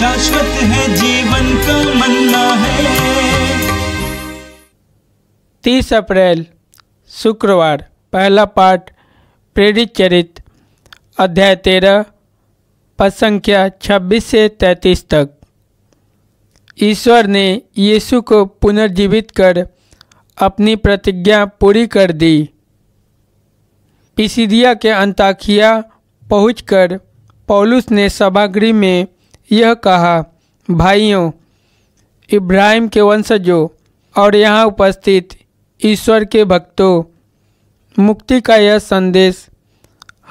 शाश्वत है जीवन का मन्ना है तीस अप्रैल शुक्रवार पहला पाठ प्रेरित चरित अध्याय तेरह पद संख्या छब्बीस से तैंतीस तक ईश्वर ने यीशु को पुनर्जीवित कर अपनी प्रतिज्ञा पूरी कर दी पिसिदिया के अंताखिया पहुंचकर पौलुस ने सभागृह में यह कहा भाइयों इब्राहिम के वंशजों और यहाँ उपस्थित ईश्वर के भक्तों मुक्ति का यह संदेश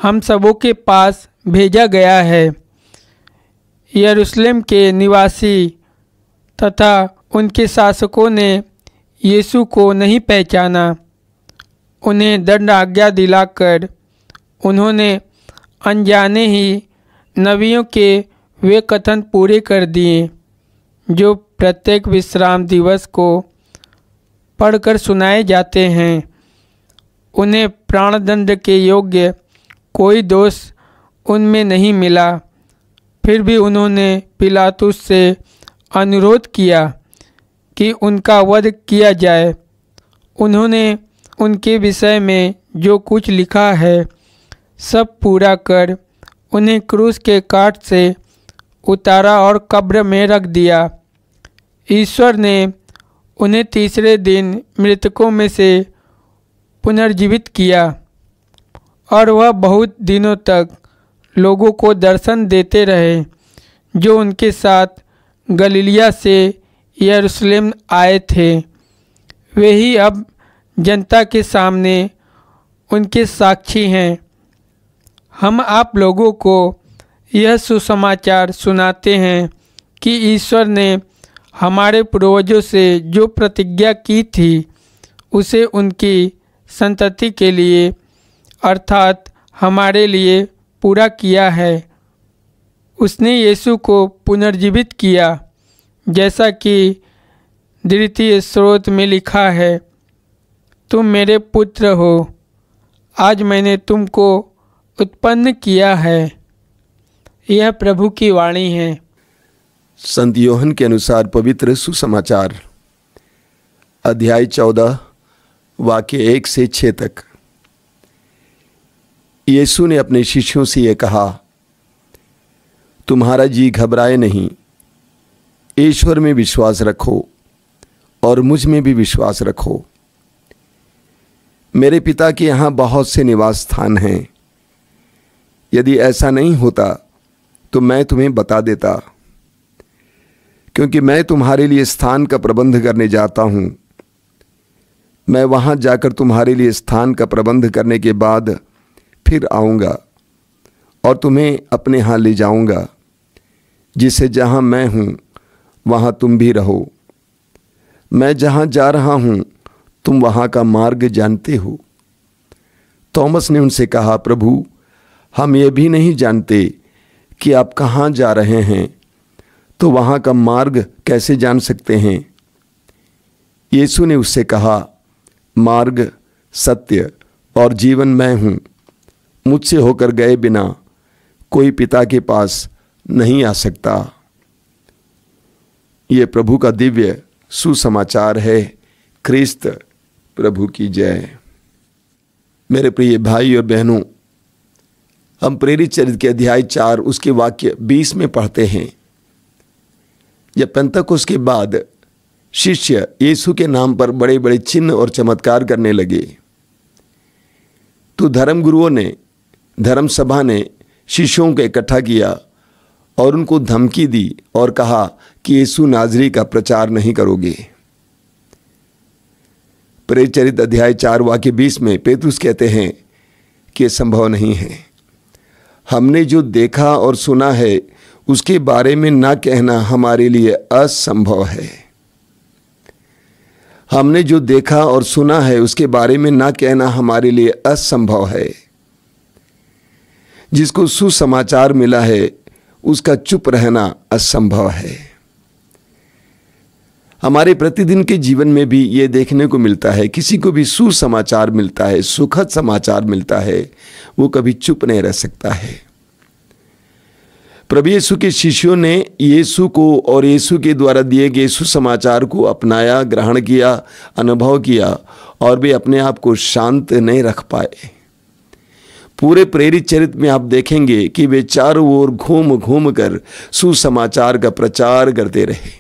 हम सबों के पास भेजा गया है यरूशलेम के निवासी तथा उनके शासकों ने यीशु को नहीं पहचाना उन्हें दंड आज्ञा दिलाकर उन्होंने अनजाने ही नबियों के वे कथन पूरे कर दिए जो प्रत्येक विश्राम दिवस को पढ़कर सुनाए जाते हैं उन्हें प्राणदंड के योग्य कोई दोष उनमें नहीं मिला फिर भी उन्होंने पिलातुस से अनुरोध किया कि उनका वध किया जाए उन्होंने उनके विषय में जो कुछ लिखा है सब पूरा कर उन्हें क्रूस के काट से उतारा और कब्र में रख दिया ईश्वर ने उन्हें तीसरे दिन मृतकों में से पुनर्जीवित किया और वह बहुत दिनों तक लोगों को दर्शन देते रहे जो उनके साथ गलीलिया से यरूशलेम आए थे वे ही अब जनता के सामने उनके साक्षी हैं हम आप लोगों को यह सुसमाचार सुनाते हैं कि ईश्वर ने हमारे पूर्वजों से जो प्रतिज्ञा की थी उसे उनकी संतति के लिए अर्थात हमारे लिए पूरा किया है उसने यीशु को पुनर्जीवित किया जैसा कि द्वितीय स्रोत में लिखा है तुम मेरे पुत्र हो आज मैंने तुमको उत्पन्न किया है यह प्रभु की वाणी है संत योहन के अनुसार पवित्र सुसमाचार अध्याय चौदह वाक्य एक से छ तक यीशु ने अपने शिष्यों से यह कहा तुम्हारा जी घबराए नहीं ईश्वर में विश्वास रखो और मुझ में भी विश्वास रखो मेरे पिता के यहाँ बहुत से निवास स्थान हैं यदि ऐसा नहीं होता तो मैं तुम्हें बता देता क्योंकि मैं तुम्हारे लिए स्थान का प्रबंध करने जाता हूं मैं वहां जाकर तुम्हारे लिए स्थान का प्रबंध करने के बाद फिर आऊंगा और तुम्हें अपने यहां ले जाऊंगा जिसे जहां मैं हूं वहां तुम भी रहो मैं जहां जा रहा हूं तुम वहां का मार्ग जानते हो थॉमस ने उनसे कहा प्रभु हम ये भी नहीं जानते कि आप कहाँ जा रहे हैं तो वहाँ का मार्ग कैसे जान सकते हैं यीशु ने उससे कहा मार्ग सत्य और जीवन मैं हूँ मुझसे होकर गए बिना कोई पिता के पास नहीं आ सकता ये प्रभु का दिव्य सुसमाचार है क्रिस्त प्रभु की जय मेरे प्रिय भाई और बहनों हम प्रेरित चरित के अध्याय चार उसके वाक्य बीस में पढ़ते हैं जब पंतक उसके बाद शिष्य यीशु के नाम पर बड़े बड़े चिन्ह और चमत्कार करने लगे तो धर्मगुरुओं ने धर्म सभा ने शिष्यों को इकट्ठा किया और उनको धमकी दी और कहा कि यीशु नाजरी का प्रचार नहीं करोगे प्रेरित अध्याय चार वाक्य बीस में पेतुस कहते हैं कि संभव नहीं है हमने जो देखा और सुना है उसके बारे में ना कहना हमारे लिए असंभव है हमने जो देखा और सुना है उसके बारे में ना कहना हमारे लिए असंभव है जिसको सुसमाचार मिला है उसका चुप रहना असंभव है हमारे प्रतिदिन के जीवन में भी ये देखने को मिलता है किसी को भी सुसमाचार मिलता है सुखद समाचार मिलता है वो कभी चुप नहीं रह सकता है प्रभु येसु के शिष्यों ने येसु को और येसु के द्वारा दिए गए सुसमाचार को अपनाया ग्रहण किया अनुभव किया और वे अपने आप को शांत नहीं रख पाए पूरे प्रेरित चरित्र में आप देखेंगे कि वे चारों ओर घूम घूम कर सुसमाचार का प्रचार करते रहे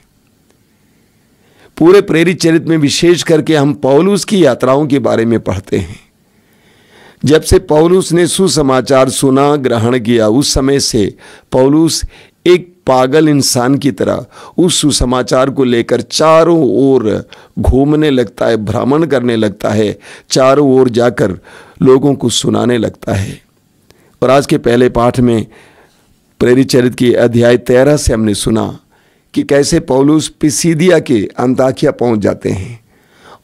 पूरे प्रेरित चरित में विशेष करके हम पौलुस की यात्राओं के बारे में पढ़ते हैं जब से पौलुस ने सुसमाचार सुना ग्रहण किया उस समय से पौलुस एक पागल इंसान की तरह उस सुसमाचार को लेकर चारों ओर घूमने लगता है भ्रमण करने लगता है चारों ओर जाकर लोगों को सुनाने लगता है और आज के पहले पाठ में प्रेरित चरित की अध्याय तेरह से हमने सुना कि कैसे पौलुस पिसीदिया के अंताखिया पहुंच जाते हैं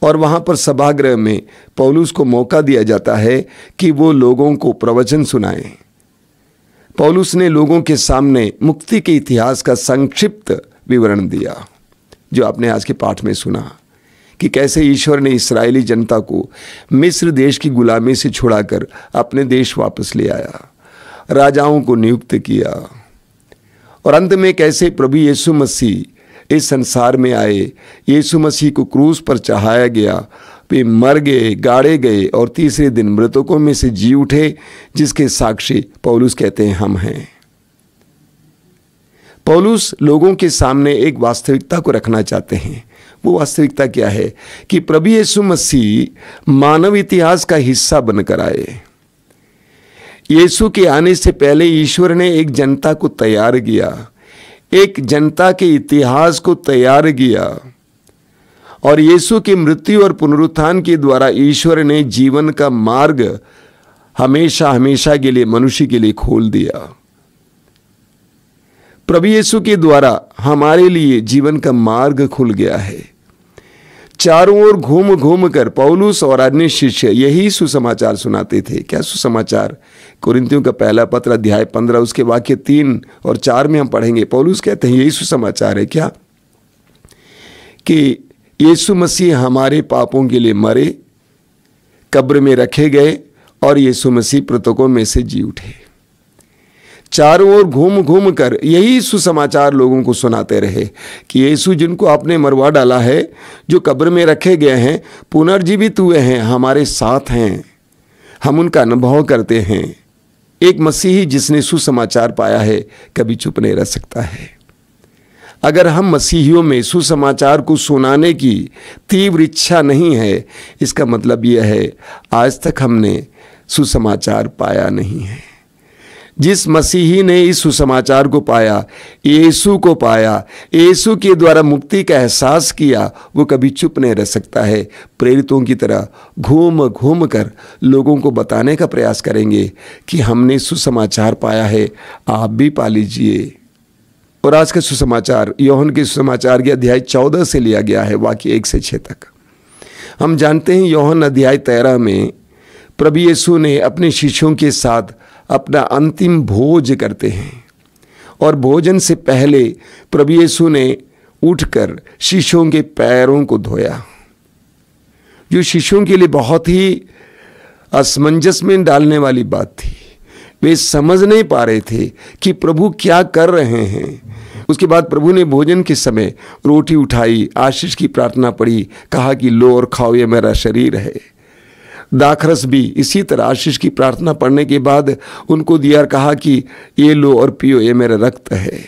और वहां पर सभागृह में पौलुस को मौका दिया जाता है कि वो लोगों को प्रवचन सुनाए पौलुस ने लोगों के सामने मुक्ति के इतिहास का संक्षिप्त विवरण दिया जो आपने आज के पाठ में सुना कि कैसे ईश्वर ने इसराइली जनता को मिस्र देश की गुलामी से छुड़ाकर अपने देश वापस ले आया राजाओं को नियुक्त किया और अंत में कैसे प्रभु यीशु मसीह इस संसार में आए यीशु मसीह को क्रूस पर चढ़ाया गया वे मर गए गाड़े गए और तीसरे दिन मृतकों में से जी उठे जिसके साक्षी पौलुस कहते हैं हम हैं पौलुस लोगों के सामने एक वास्तविकता को रखना चाहते हैं वो वास्तविकता क्या है कि प्रभु यीशु मसीह मानव इतिहास का हिस्सा बनकर आए यीशु के आने से पहले ईश्वर ने एक जनता को तैयार किया एक जनता के इतिहास को तैयार किया और यीशु की मृत्यु और पुनरुत्थान के द्वारा ईश्वर ने जीवन का मार्ग हमेशा हमेशा के लिए मनुष्य के लिए खोल दिया प्रभु यीशु के द्वारा हमारे लिए जीवन का मार्ग खुल गया है चारों ओर घूम घूम कर पौलुस और अन्य शिष्य यही सुसमाचार सुनाते थे क्या सुसमाचार कुरिंतियों का पहला पत्र अध्याय पंद्रह उसके वाक्य तीन और चार में हम पढ़ेंगे पौलुस कहते हैं यही सुसमाचार है क्या कि यीशु मसीह हमारे पापों के लिए मरे कब्र में रखे गए और यीशु मसीह मृतकों में से जी उठे चारों ओर घूम घूम कर यही सुसमाचार लोगों को सुनाते रहे कि यीशु जिनको आपने मरवा डाला है जो कब्र में रखे गए हैं पुनर्जीवित हुए हैं हमारे साथ हैं हम उनका अनुभव करते हैं एक मसीही जिसने सुसमाचार पाया है कभी चुप नहीं रह सकता है अगर हम मसीहियों में सुसमाचार को सुनाने की तीव्र इच्छा नहीं है इसका मतलब यह है आज तक हमने सुसमाचार पाया नहीं है जिस मसीही ने इस सुसमाचार को पाया यीशु को पाया यीशु के द्वारा मुक्ति का एहसास किया वो कभी चुप नहीं रह सकता है प्रेरितों की तरह घूम घूम कर लोगों को बताने का प्रयास करेंगे कि हमने सुसमाचार पाया है आप भी पा लीजिए और आज का सुसमाचार यौहन के सुसमाचार के अध्याय चौदह से लिया गया है वाक्य एक से छः तक हम जानते हैं यौहन अध्याय तेरह में प्रभु यीशु ने अपने शिष्यों के साथ अपना अंतिम भोज करते हैं और भोजन से पहले प्रभु येसु ने उठकर शिशों के पैरों को धोया जो शिष्यों के लिए बहुत ही असमंजस में डालने वाली बात थी वे समझ नहीं पा रहे थे कि प्रभु क्या कर रहे हैं उसके बाद प्रभु ने भोजन के समय रोटी उठाई आशीष की प्रार्थना पढ़ी कहा कि लो और खाओ ये मेरा शरीर है दाखरस भी इसी तरह आशीष की प्रार्थना पढ़ने के बाद उनको दिया और कहा कि ये लो और पियो ये मेरा रक्त है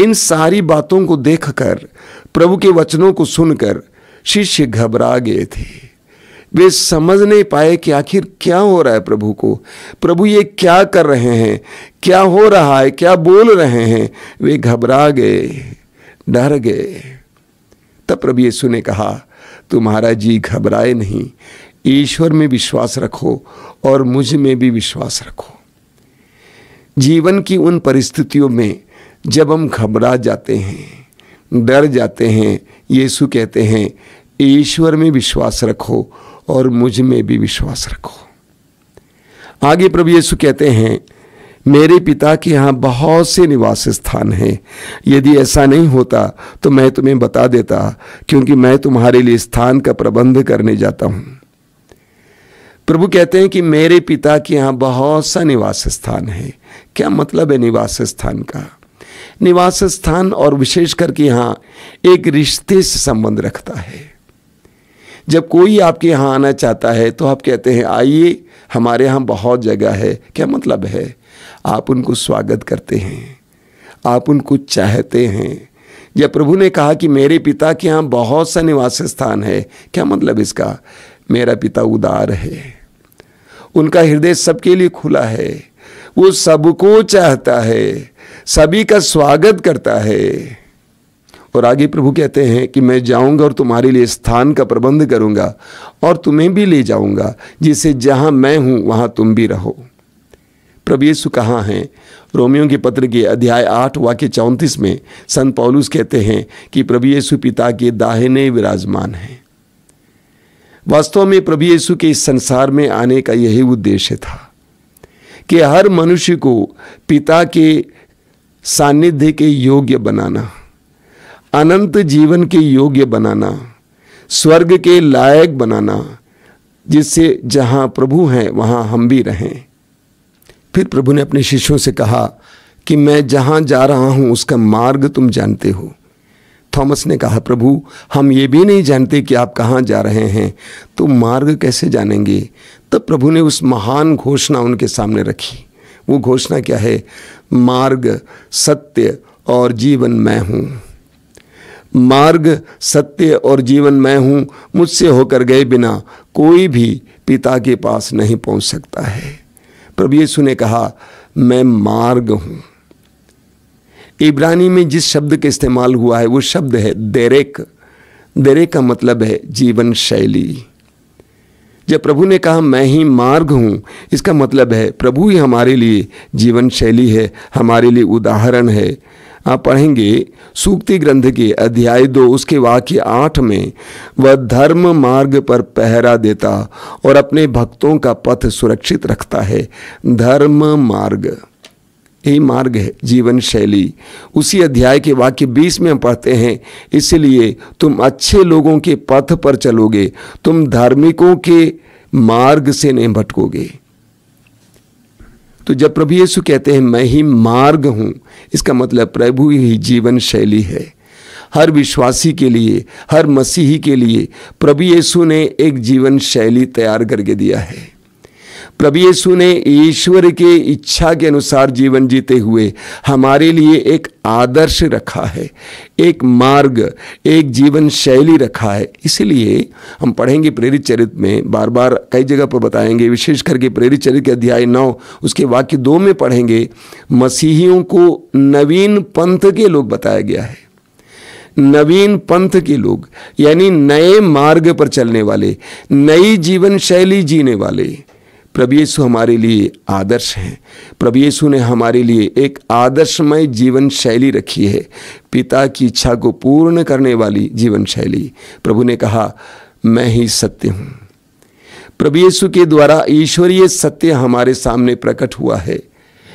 इन सारी बातों को देखकर प्रभु के वचनों को सुनकर शिष्य घबरा गए थे वे समझ नहीं पाए कि आखिर क्या हो रहा है प्रभु को प्रभु ये क्या कर रहे हैं क्या हो रहा है क्या बोल रहे हैं वे घबरा गए डर गए तब प्रभु यीशु ने कहा तुम्हारा जी घबराए नहीं ईश्वर में विश्वास रखो और मुझ में भी विश्वास रखो जीवन की उन परिस्थितियों में जब हम घबरा जाते हैं डर जाते हैं यीशु कहते हैं ईश्वर में विश्वास रखो और मुझ में भी विश्वास रखो आगे प्रभु यीशु कहते हैं मेरे पिता के यहाँ बहुत से निवास स्थान हैं यदि ऐसा नहीं होता तो मैं तुम्हें बता देता क्योंकि मैं तुम्हारे लिए स्थान का प्रबंध करने जाता हूँ प्रभु कहते हैं कि मेरे पिता के यहाँ बहुत सा निवास स्थान है क्या मतलब है निवास स्थान का निवास स्थान और विशेष करके यहाँ एक रिश्ते से संबंध रखता है जब कोई आपके यहाँ आना चाहता है तो आप कहते हैं आइए हमारे यहाँ बहुत जगह है क्या मतलब है आप उनको स्वागत करते हैं आप उनको चाहते हैं या प्रभु ने कहा कि मेरे पिता के यहाँ बहुत सा निवास स्थान है क्या मतलब इसका मेरा पिता उदार है उनका हृदय सबके लिए खुला है वो सबको चाहता है सभी का स्वागत करता है और आगे प्रभु कहते हैं कि मैं जाऊंगा और तुम्हारे लिए स्थान का प्रबंध करूंगा और तुम्हें भी ले जाऊंगा जिसे जहां मैं हूं वहां तुम भी रहो प्रभु येसु कहाँ हैं रोमियो के पत्र के अध्याय आठ वाक्य चौंतीस में संत पौलुस कहते हैं कि प्रभु येसु पिता के दाहिने विराजमान हैं वास्तव में प्रभु येसु के इस संसार में आने का यही उद्देश्य था कि हर मनुष्य को पिता के सानिध्य के योग्य बनाना अनंत जीवन के योग्य बनाना स्वर्ग के लायक बनाना जिससे जहाँ प्रभु हैं वहाँ हम भी रहें फिर प्रभु ने अपने शिष्यों से कहा कि मैं जहाँ जा रहा हूँ उसका मार्ग तुम जानते हो थॉमस ने कहा प्रभु हम ये भी नहीं जानते कि आप कहाँ जा रहे हैं तो मार्ग कैसे जानेंगे तब प्रभु ने उस महान घोषणा उनके सामने रखी वो घोषणा क्या है मार्ग सत्य और जीवन मैं हूँ मार्ग सत्य और जीवन मैं हूँ मुझसे होकर गए बिना कोई भी पिता के पास नहीं पहुँच सकता है प्रभु यीशु ने कहा मैं मार्ग हूं इब्रानी में जिस शब्द का इस्तेमाल हुआ है वो शब्द है देरेक देरेक का मतलब है जीवन शैली जब प्रभु ने कहा मैं ही मार्ग हूं इसका मतलब है प्रभु ही हमारे लिए जीवन शैली है हमारे लिए उदाहरण है आप पढ़ेंगे सूक्ति ग्रंथ के अध्याय दो उसके वाक्य आठ में वह धर्म मार्ग पर पहरा देता और अपने भक्तों का पथ सुरक्षित रखता है धर्म मार्ग यही मार्ग है जीवन शैली उसी अध्याय के वाक्य बीस में हम पढ़ते हैं इसलिए तुम अच्छे लोगों के पथ पर चलोगे तुम धार्मिकों के मार्ग से नहीं भटकोगे तो जब प्रभु यीशु कहते हैं मैं ही मार्ग हूँ इसका मतलब प्रभु ही जीवन शैली है हर विश्वासी के लिए हर मसीही के लिए प्रभु यीशु ने एक जीवन शैली तैयार करके दिया है प्रभु यीशु ने ईश्वर के इच्छा के अनुसार जीवन जीते हुए हमारे लिए एक आदर्श रखा है एक मार्ग एक जीवन शैली रखा है इसलिए हम पढ़ेंगे प्रेरित चरित में बार बार कई जगह पर बताएंगे विशेष करके प्रेरित चरित के अध्याय नौ उसके वाक्य दो में पढ़ेंगे मसीहियों को नवीन पंथ के लोग बताया गया है नवीन पंथ के लोग यानी नए मार्ग पर चलने वाले नई जीवन शैली जीने वाले प्रभु येसु हमारे लिए आदर्श हैं प्रभु येसु ने हमारे लिए एक आदर्शमय जीवन शैली रखी है पिता की इच्छा को पूर्ण करने वाली जीवन शैली प्रभु ने कहा मैं ही सत्य हूँ प्रभु येसु के द्वारा ईश्वरीय सत्य हमारे सामने प्रकट हुआ है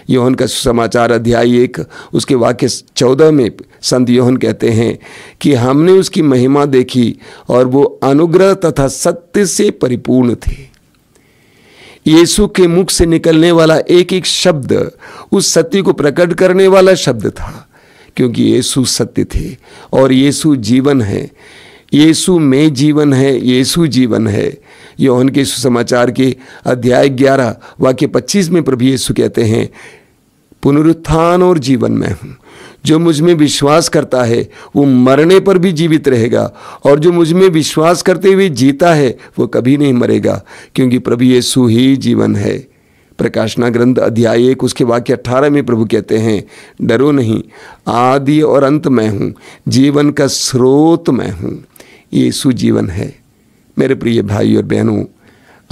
योहन का सुसमाचार अध्याय एक उसके वाक्य चौदह में संत योहन कहते हैं कि हमने उसकी महिमा देखी और वो अनुग्रह तथा सत्य से परिपूर्ण थे यीशु के मुख से निकलने वाला एक एक शब्द उस सत्य को प्रकट करने वाला शब्द था क्योंकि यीशु सत्य थे और यीशु जीवन है यीशु में जीवन है यीशु जीवन है यौहन के सुसमाचार के अध्याय 11 वाक्य 25 में प्रभु यीशु कहते हैं पुनरुत्थान और जीवन में हूँ जो मुझ में विश्वास करता है वो मरने पर भी जीवित रहेगा और जो मुझ में विश्वास करते हुए जीता है वो कभी नहीं मरेगा क्योंकि प्रभु यीशु ही जीवन है प्रकाशना ग्रंथ अध्याय एक उसके वाक्य अट्ठारह में प्रभु कहते हैं डरो नहीं आदि और अंत मैं हूँ जीवन का स्रोत मैं हूँ ये सुजीवन है मेरे प्रिय भाई और बहनों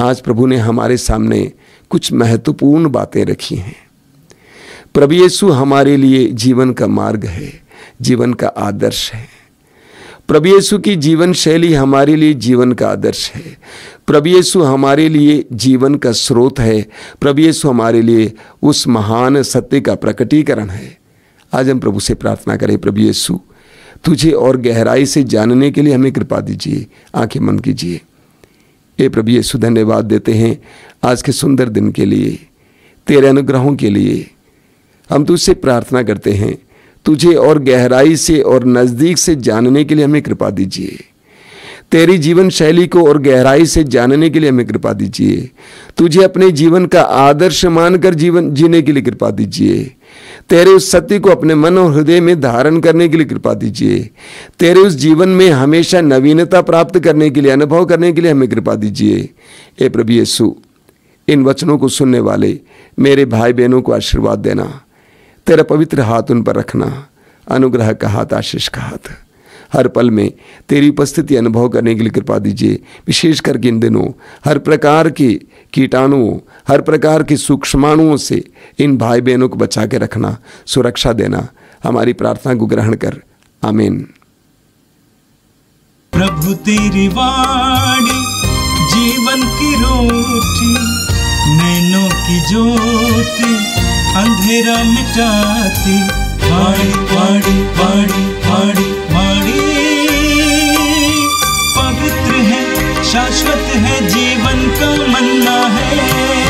आज प्रभु ने हमारे सामने कुछ महत्वपूर्ण बातें रखी हैं प्रभु येसु हमारे लिए जीवन का मार्ग है जीवन का आदर्श है प्रभु येसु की जीवन शैली हमारे लिए जीवन का आदर्श है प्रभु येसु हमारे लिए जीवन का स्रोत है प्रभु येसु हमारे लिए उस महान सत्य का प्रकटीकरण है आज हम प्रभु से प्रार्थना करें प्रभु येसु तुझे और गहराई से जानने के लिए हमें कृपा दीजिए आंखें मन कीजिए ए प्रभु येसु धन्यवाद देते हैं आज के सुंदर दिन के लिए तेरे अनुग्रहों के लिए हम तुझसे तो प्रार्थना करते हैं तुझे और गहराई से और नज़दीक से जानने के लिए हमें कृपा दीजिए तेरी जीवन शैली को और गहराई से जानने के लिए हमें कृपा दीजिए तुझे अपने जीवन का आदर्श मानकर जीवन जीने के लिए कृपा दीजिए तेरे उस सत्य को अपने मन और हृदय में धारण करने के लिए कृपा दीजिए तेरे उस जीवन में हमेशा नवीनता प्राप्त करने के लिए अनुभव करने के लिए हमें कृपा दीजिए ए प्रभु येसु इन वचनों को सुनने वाले मेरे भाई बहनों को आशीर्वाद देना तेरा पवित्र हाथ उन पर रखना अनुग्रह का हाथ आशीष का हाथ हर पल में तेरी उपस्थिति अनुभव करने के लिए कृपा दीजिए विशेष करके इन दिनों हर प्रकार के कीटाणुओं हर प्रकार के सूक्ष्माणुओं से इन भाई बहनों को बचा के रखना सुरक्षा देना हमारी प्रार्थना को ग्रहण कर आमीन प्रभु तेरी वाणी जीवन की रोटी नैनों की ज्योति अंधेरा मिटाती पाड़ी पाड़ी पाड़ी पाड़ी पवित्र है शाश्वत है जीवन का मन्ना है